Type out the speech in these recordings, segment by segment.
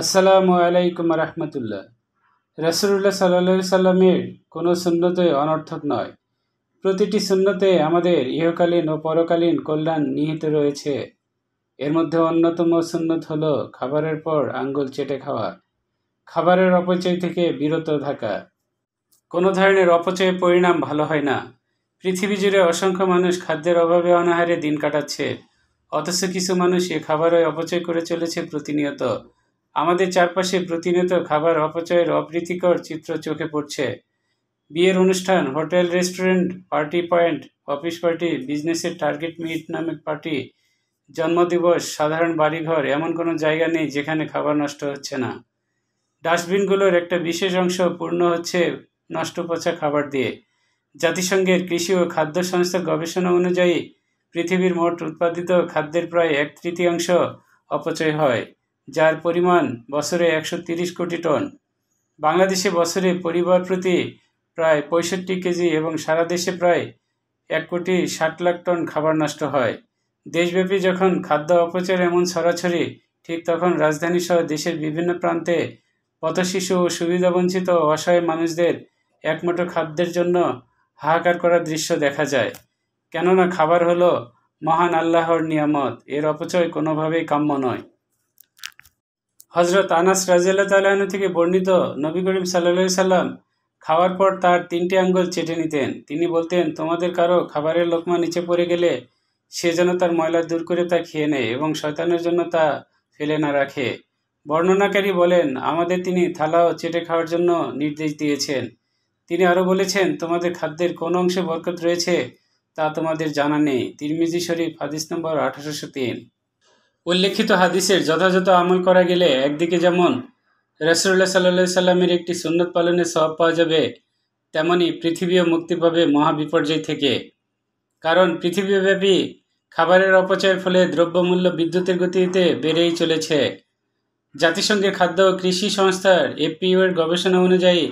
আসসালামু আলাইকুম রহমতুল্লাহ রসুল্লাহ সাল্লা সাল্লামের কোনো সুন্নতে অনর্থক নয় প্রতিটি সুন্নতে আমাদের ইহকালীন ও পরকালীন কল্যাণ নিহিত রয়েছে এর মধ্যে অন্যতম সুন্নত হল খাবারের পর আঙ্গুল চেটে খাওয়া খাবারের অপচয় থেকে বিরত থাকা কোনো ধরনের অপচয়ের পরিণাম ভালো হয় না পৃথিবী জুড়ে অসংখ্য মানুষ খাদ্যের অভাবে অনাহারে দিন কাটাচ্ছে অথচ কিছু মানুষ এ খাবারই অপচয় করে চলেছে প্রতিনিয়ত আমাদের চারপাশে প্রতিনিয়ত খাবার অপচয়ের অপ্রীতিকর চিত্র চোখে পড়ছে বিয়ের অনুষ্ঠান hotel restaurant party point office party বিজনেসের টার্গেট মিট নামক পার্টি জন্মদিবস সাধারণ বাড়িঘর এমন কোনো জায়গা নেই যেখানে খাবার নষ্ট হচ্ছে না ডাস্টবিনগুলোর একটা বিশেষ অংশ পূর্ণ হচ্ছে নষ্ট পচা খাবার দিয়ে জাতিসংঘের কৃষি ও খাদ্য সংস্থার গবেষণা অনুযায়ী পৃথিবীর মোট উৎপাদিত খাদ্যের প্রায় এক তৃতীয়াংশ অপচয় হয় যার পরিমাণ বছরে একশো কোটি টন বাংলাদেশে বছরে পরিবার প্রতি প্রায় পঁয়ষট্টি কেজি এবং সারা দেশে প্রায় এক কোটি ষাট লাখ টন খাবার নষ্ট হয় দেশব্যাপী যখন খাদ্য অপচয় এমন ছড়াছড়ি ঠিক তখন রাজধানী সহ দেশের বিভিন্ন প্রান্তে পথশিশু ও সুবিধাবঞ্চিত অসহায় মানুষদের একমাত্র খাদ্যের জন্য হাহাকার করার দৃশ্য দেখা যায় কেননা খাবার হলো মহান আল্লাহর নিয়ামত এর অপচয় কোনোভাবেই কাম্য নয় হজরত আনাস রাজিয়াল তালাহনু থেকে বর্ণিত নবী করিম সাল্লা সাল্লাম খাওয়ার পর তার তিনটি আঙ্গুল চেটে নিতেন তিনি বলতেন তোমাদের কারো খাবারের লোকমা নিচে পড়ে গেলে সে যেন তার ময়লা দূর করে তা খেয়ে নেয় এবং শয়তানের জন্য তা ফেলে না রাখে বর্ণনাকারী বলেন আমাদের তিনি থালাও চেটে খাওয়ার জন্য নির্দেশ দিয়েছেন তিনি আরও বলেছেন তোমাদের খাদ্যের কোন অংশে বরকত রয়েছে তা তোমাদের জানা নেই তিরমিজি শরীফ হাদিস নম্বর আঠারোশো তিন উল্লেখিত হাদিসের যথাযথ আমল করা গেলে একদিকে যেমন রসুল্লাহ সাল্লা সাল্লামের একটি সুন্নত পালনে স্বভাব পাওয়া যাবে তেমনি পৃথিবীও মুক্তি পাবে মহাবিপর্যয় থেকে কারণ পৃথিবীব্যাপী খাবারের অপচয়ের ফলে দ্রব্যমূল্য বিদ্যুতের গতিতে বেড়েই চলেছে জাতিসংঘের খাদ্য ও কৃষি সংস্থার এপিইউ এর গবেষণা অনুযায়ী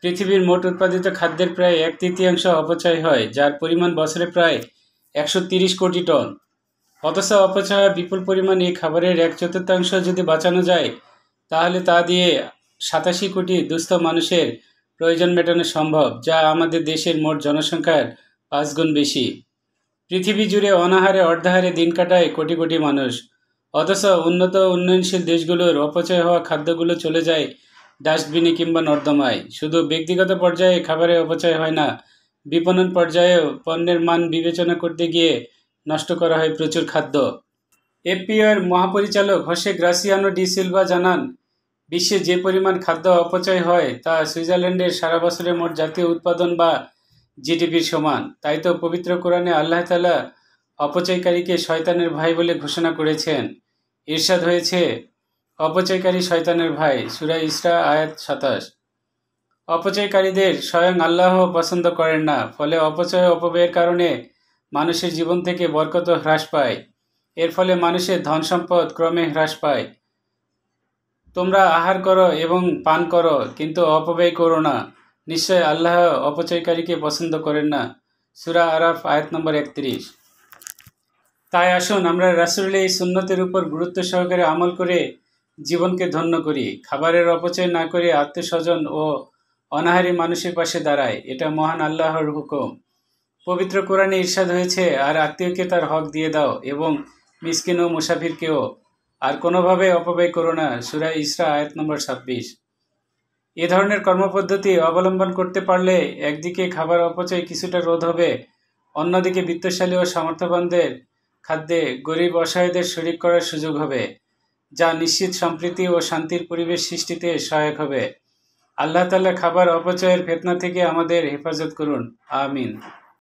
পৃথিবীর মোট উৎপাদিত খাদ্যের প্রায় এক তৃতীয়াংশ অপচয় হয় যার পরিমাণ বছরে প্রায় একশো কোটি টন অথচ অপচয় বিপুল পরিমাণ এই খাবারের এক চতুর্থাংশ যদি বাঁচানো যায় তাহলে তা দিয়ে সাতাশি কোটি দুস্থ মানুষের প্রয়োজন মেটানো সম্ভব যা আমাদের দেশের মোট জনসংখ্যার পাঁচ গুণ বেশি পৃথিবী জুড়ে অনাহারে অর্ধাহারে দিন কাটায় কোটি কোটি মানুষ অথচ উন্নত উন্নয়নশীল দেশগুলোর অপচয় হওয়া খাদ্যগুলো চলে যায় ডাস্টবিনে কিংবা নর্দমায় শুধু ব্যক্তিগত পর্যায়ে খাবারে অপচয় হয় না বিপণন পর্যায়েও পণ্যের মান বিবেচনা করতে গিয়ে নষ্ট করা হয় প্রচুর খাদ্য এফপিওর মহাপরিচালক হোসে গ্রাসিয়ানো ডি সিলভা জানান বিশ্বে যে পরিমাণ খাদ্য অপচয় হয় তা সুইজারল্যান্ডের সারা বছরে মোট জাতীয় উৎপাদন বা জিডিপির সমান তাই তো পবিত্র কোরআনে আল্লাহ তালা অপচয়কারীকে শয়তানের ভাই বলে ঘোষণা করেছেন ইরশাদ হয়েছে অপচয়কারী শয়তানের ভাই সুরা ইসরা আয়াত সাতাশ অপচয়কারীদের স্বয়ং আল্লাহ পছন্দ করেন না ফলে অপচয় অপব্যয়ের কারণে মানুষের জীবন থেকে বরকত হ্রাস পায় এর ফলে মানুষের ধন সম্পদ ক্রমে হ্রাস পায় তোমরা আহার করো এবং পান করো কিন্তু অপব্যয় করো না নিশ্চয় আল্লাহ অপচয়কারীকে পছন্দ করেন না সুরা আরাফ আয়াত নম্বর একত্রিশ তাই আসুন আমরা রাসুল এই সুন্নতের উপর গুরুত্ব সহকারে আমল করে জীবনকে ধন্য করি খাবারের অপচয় না করে আত্মীয় স্বজন ও অনাহারী মানুষের পাশে দাঁড়ায় এটা মহান আল্লাহর হুকুম পবিত্র কোরআনে ইরশাদ হয়েছে আর আত্মীয়কে তার হক দিয়ে দাও এবং মিসকিন ও মুসাফিরকেও আর কোনোভাবে অপব্যয় করো না সুরা ইসরা আয়াত নম্বর ছাব্বিশ এ ধরনের কর্মপদ্ধতি অবলম্বন করতে পারলে একদিকে খাবার অপচয় কিছুটা রোধ হবে অন্যদিকে বিত্তশালী ও সামর্থ্যবানদের খাদ্যে গরিব অসহায়দের শরিক করার সুযোগ হবে যা নিশ্চিত সম্প্রীতি ও শান্তির পরিবেশ সৃষ্টিতে সহায়ক হবে আল্লাহ তাল্লাহ খাবার অপচয়ের ফেতনা থেকে আমাদের হেফাজত করুন আমিন